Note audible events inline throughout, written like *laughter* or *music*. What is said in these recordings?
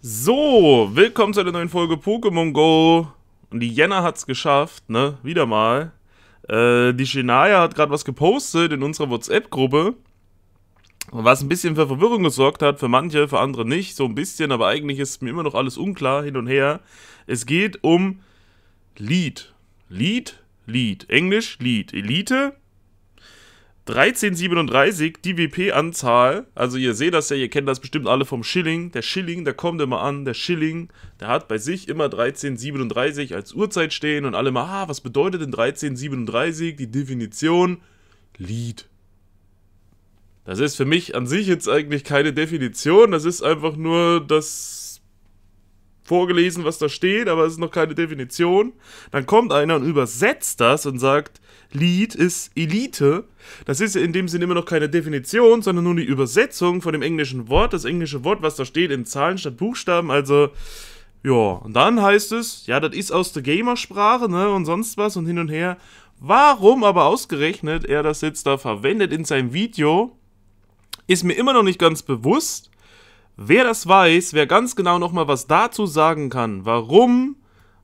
So, willkommen zu einer neuen Folge Pokémon Go. Und die Jenna hat's geschafft, ne? Wieder mal. Äh, die Shania hat gerade was gepostet in unserer WhatsApp-Gruppe. Was ein bisschen für Verwirrung gesorgt hat, für manche, für andere nicht, so ein bisschen, aber eigentlich ist mir immer noch alles unklar hin und her. Es geht um Lead. Lead, Lead. Englisch Lead. Elite, 1337 die WP-Anzahl, also ihr seht das ja, ihr kennt das bestimmt alle vom Schilling. Der Schilling, der kommt immer an, der Schilling, der hat bei sich immer 1337 als Uhrzeit stehen und alle mal, ah, was bedeutet denn 1337? Die Definition, Lied. Das ist für mich an sich jetzt eigentlich keine Definition, das ist einfach nur das vorgelesen, was da steht, aber es ist noch keine Definition. Dann kommt einer und übersetzt das und sagt, Lied ist Elite. Das ist in dem Sinn immer noch keine Definition, sondern nur die Übersetzung von dem englischen Wort, das englische Wort, was da steht in Zahlen statt Buchstaben. Also, ja, und dann heißt es, ja, das ist aus der Gamersprache, ne, und sonst was und hin und her. Warum aber ausgerechnet er das jetzt da verwendet in seinem Video, ist mir immer noch nicht ganz bewusst. Wer das weiß, wer ganz genau nochmal was dazu sagen kann, warum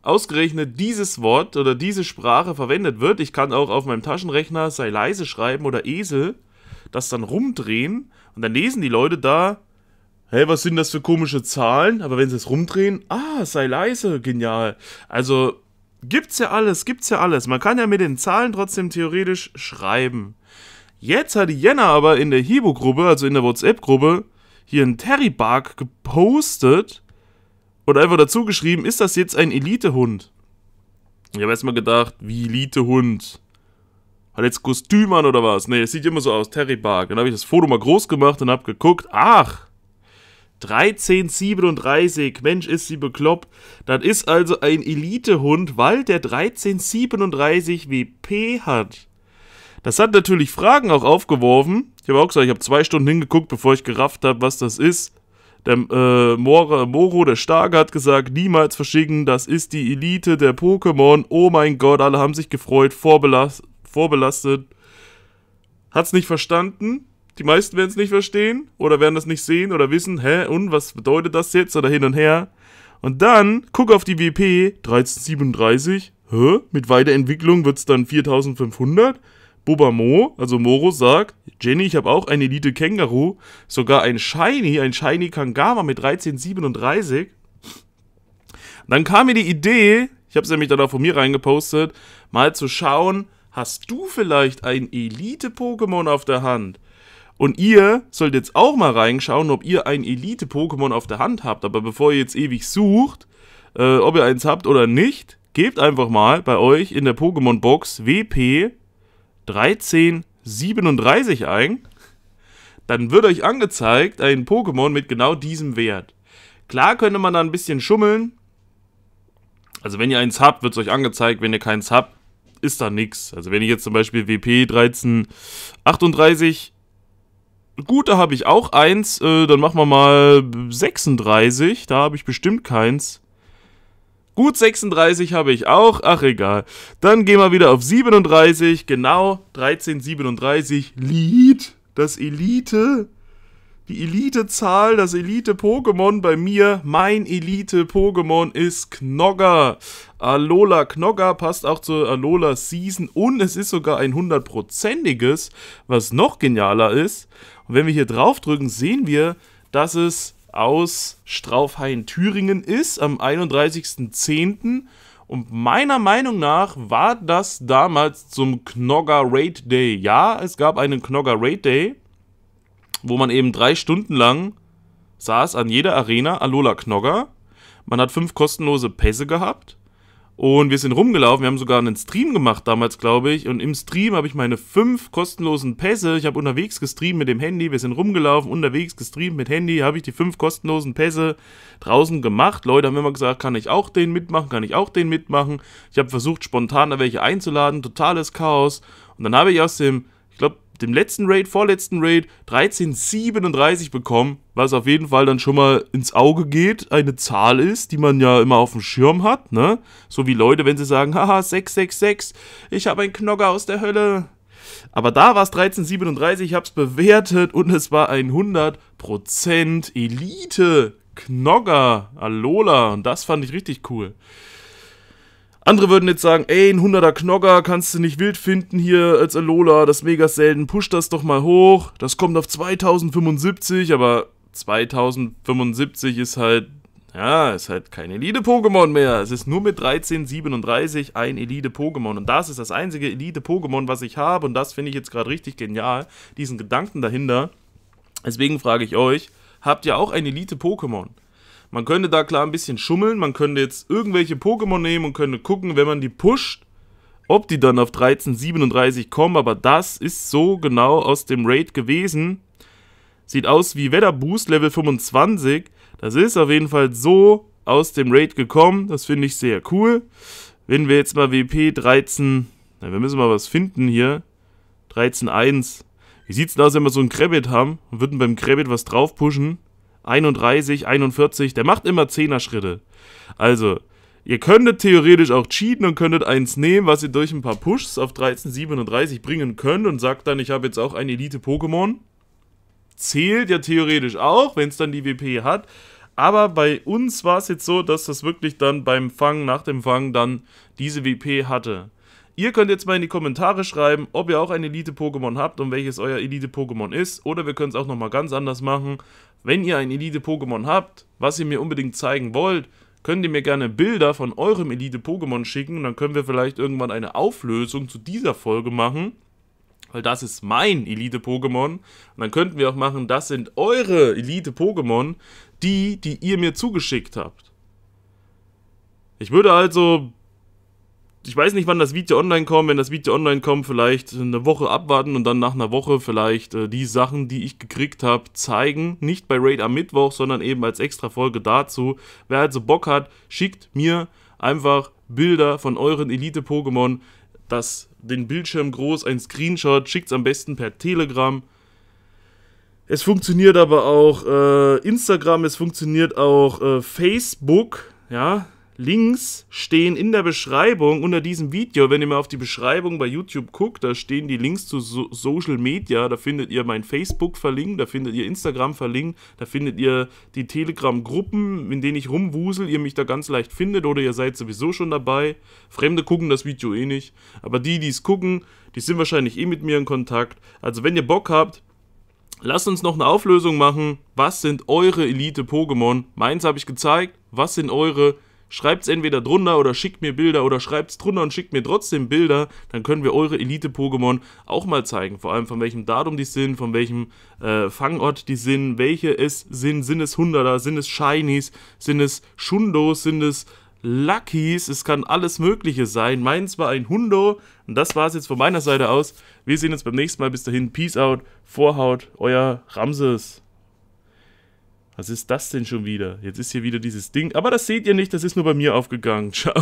ausgerechnet dieses Wort oder diese Sprache verwendet wird, ich kann auch auf meinem Taschenrechner sei leise schreiben oder Esel, das dann rumdrehen und dann lesen die Leute da, hey, was sind das für komische Zahlen? Aber wenn sie es rumdrehen, ah, sei leise, genial. Also gibt's ja alles, gibt's ja alles. Man kann ja mit den Zahlen trotzdem theoretisch schreiben. Jetzt hat Jenna aber in der Hibo-Gruppe, also in der WhatsApp-Gruppe, hier einen Terry-Bark gepostet oder einfach dazu geschrieben, ist das jetzt ein Elite-Hund? Ich habe erstmal gedacht, wie Elite-Hund? Hat jetzt Kostüm an oder was? Ne, es sieht immer so aus, Terry Bark. Dann habe ich das Foto mal groß gemacht und habe geguckt, ach, 1337, Mensch, ist sie bekloppt. Das ist also ein Elitehund, weil der 1337 WP hat. Das hat natürlich Fragen auch aufgeworfen. Ich habe auch gesagt, ich habe zwei Stunden hingeguckt, bevor ich gerafft habe, was das ist. Der äh, Mora, Moro, der Starke, hat gesagt, niemals verschicken, das ist die Elite der Pokémon. Oh mein Gott, alle haben sich gefreut, vorbelast, vorbelastet. Hat's nicht verstanden. Die meisten werden es nicht verstehen oder werden das nicht sehen oder wissen, hä, und was bedeutet das jetzt oder hin und her. Und dann guck auf die WP 1337. Hä? Mit Weiterentwicklung wird es dann 4500. Bubamo, also Moro, sagt, Jenny, ich habe auch ein Elite Känguru, sogar ein Shiny, ein Shiny Kangama mit 1337. Dann kam mir die Idee, ich habe es nämlich dann auch von mir reingepostet, mal zu schauen, hast du vielleicht ein Elite-Pokémon auf der Hand? Und ihr sollt jetzt auch mal reinschauen, ob ihr ein Elite-Pokémon auf der Hand habt. Aber bevor ihr jetzt ewig sucht, äh, ob ihr eins habt oder nicht, gebt einfach mal bei euch in der Pokémon-Box WP 1337. 37 ein, dann wird euch angezeigt ein Pokémon mit genau diesem Wert. Klar könnte man da ein bisschen schummeln. Also wenn ihr eins habt, wird es euch angezeigt. Wenn ihr keins habt, ist da nichts. Also wenn ich jetzt zum Beispiel WP 1338, gut, da habe ich auch eins, äh, dann machen wir mal 36, da habe ich bestimmt keins. Gut 36 habe ich auch, ach egal. Dann gehen wir wieder auf 37, genau 1337, Lied, das Elite, die Elite-Zahl, das Elite-Pokémon bei mir, mein Elite-Pokémon ist Knogger. Alola Knogger passt auch zur Alola Season und es ist sogar ein hundertprozentiges, was noch genialer ist. Und wenn wir hier draufdrücken, sehen wir, dass es aus Straufhain Thüringen ist am 31.10. Und meiner Meinung nach war das damals zum Knogger Raid Day. Ja, es gab einen Knogger Raid Day, wo man eben drei Stunden lang saß an jeder Arena Alola Knogger. Man hat fünf kostenlose Pässe gehabt. Und wir sind rumgelaufen, wir haben sogar einen Stream gemacht damals, glaube ich. Und im Stream habe ich meine fünf kostenlosen Pässe. Ich habe unterwegs gestreamt mit dem Handy, wir sind rumgelaufen, unterwegs gestreamt mit Handy, habe ich die fünf kostenlosen Pässe draußen gemacht. Leute haben immer gesagt, kann ich auch den mitmachen, kann ich auch den mitmachen. Ich habe versucht, spontan da welche einzuladen, totales Chaos. Und dann habe ich aus dem dem letzten Raid, vorletzten Raid 1337 bekommen, was auf jeden Fall dann schon mal ins Auge geht, eine Zahl ist, die man ja immer auf dem Schirm hat, ne? So wie Leute, wenn sie sagen, haha, 666, ich habe einen Knogger aus der Hölle. Aber da war es 1337, ich hab's bewertet und es war ein 100% Elite Knogger, Alola und das fand ich richtig cool. Andere würden jetzt sagen, ey, ein 100er Knogger kannst du nicht wild finden hier als Alola, das ist mega selten, push das doch mal hoch, das kommt auf 2075, aber 2075 ist halt, ja, ist halt kein Elite-Pokémon mehr. Es ist nur mit 1337 ein Elite-Pokémon und das ist das einzige Elite-Pokémon, was ich habe und das finde ich jetzt gerade richtig genial, diesen Gedanken dahinter. Deswegen frage ich euch, habt ihr auch ein Elite-Pokémon? Man könnte da klar ein bisschen schummeln. Man könnte jetzt irgendwelche Pokémon nehmen und könnte gucken, wenn man die pusht, ob die dann auf 1337 kommen. Aber das ist so genau aus dem Raid gewesen. Sieht aus wie Wetterboost Level 25. Das ist auf jeden Fall so aus dem Raid gekommen. Das finde ich sehr cool. Wenn wir jetzt mal WP 13... Na, wir müssen mal was finden hier. 13.1. Wie sieht es denn aus, wenn wir so ein Krebit haben und würden beim Krebit was drauf pushen? 31, 41, der macht immer 10er Schritte. Also, ihr könntet theoretisch auch cheaten und könntet eins nehmen, was ihr durch ein paar Pushs auf 13, 37 bringen könnt und sagt dann, ich habe jetzt auch ein Elite-Pokémon. Zählt ja theoretisch auch, wenn es dann die WP hat. Aber bei uns war es jetzt so, dass das wirklich dann beim Fang, nach dem Fang, dann diese WP hatte. Ihr könnt jetzt mal in die Kommentare schreiben, ob ihr auch ein Elite-Pokémon habt und welches euer Elite-Pokémon ist. Oder wir können es auch nochmal ganz anders machen. Wenn ihr ein Elite-Pokémon habt, was ihr mir unbedingt zeigen wollt, könnt ihr mir gerne Bilder von eurem Elite-Pokémon schicken. Und dann können wir vielleicht irgendwann eine Auflösung zu dieser Folge machen. Weil das ist mein Elite-Pokémon. Und dann könnten wir auch machen, das sind eure Elite-Pokémon, die, die ihr mir zugeschickt habt. Ich würde also ich weiß nicht, wann das Video online kommt. Wenn das Video online kommt, vielleicht eine Woche abwarten und dann nach einer Woche vielleicht äh, die Sachen, die ich gekriegt habe, zeigen. Nicht bei Raid am Mittwoch, sondern eben als extra Folge dazu. Wer also Bock hat, schickt mir einfach Bilder von euren Elite-Pokémon. Das, den Bildschirm groß, ein Screenshot, schickt es am besten per Telegram. Es funktioniert aber auch äh, Instagram, es funktioniert auch äh, Facebook. Ja, Links stehen in der Beschreibung unter diesem Video. Wenn ihr mal auf die Beschreibung bei YouTube guckt, da stehen die Links zu so Social Media. Da findet ihr mein Facebook verlinkt, da findet ihr Instagram verlinkt, da findet ihr die Telegram-Gruppen, in denen ich rumwusel, ihr mich da ganz leicht findet oder ihr seid sowieso schon dabei. Fremde gucken das Video eh nicht. Aber die, die es gucken, die sind wahrscheinlich eh mit mir in Kontakt. Also wenn ihr Bock habt, Lasst uns noch eine Auflösung machen. Was sind eure Elite-Pokémon? Meins habe ich gezeigt. Was sind eure Schreibt es entweder drunter oder schickt mir Bilder oder schreibt es drunter und schickt mir trotzdem Bilder. Dann können wir eure Elite-Pokémon auch mal zeigen. Vor allem von welchem Datum die sind, von welchem äh, Fangort die sind, welche es sind. Sind es Hunderter, sind es Shinies, sind es Shundos, sind es Luckies, es kann alles Mögliche sein. Meins war ein Hundo. Und das war es jetzt von meiner Seite aus. Wir sehen uns beim nächsten Mal. Bis dahin, Peace out, Vorhaut, euer Ramses. Was ist das denn schon wieder? Jetzt ist hier wieder dieses Ding. Aber das seht ihr nicht, das ist nur bei mir aufgegangen. *laughs* Ciao.